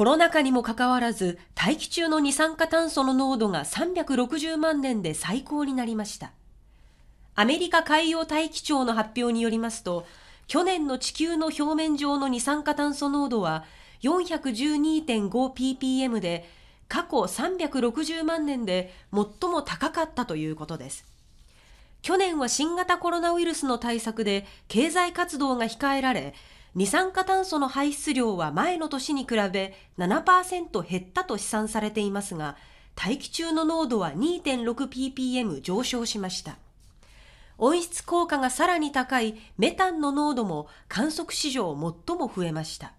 コロナ禍にもかかわらず、大気中の二酸化炭素の濃度が360万年で最高になりました。アメリカ海洋大気庁の発表によりますと、去年の地球の表面上の二酸化炭素濃度は 412.5ppm で、過去360万年で最も高かったということです。去年は新型コロナウイルスの対策で経済活動が控えられ、二酸化炭素の排出量は前の年に比べ7%減ったと試算されていますが、大気中の濃度は 2.6ppm 上昇しました。温室効果がさらに高いメタンの濃度も観測史上最も増えました。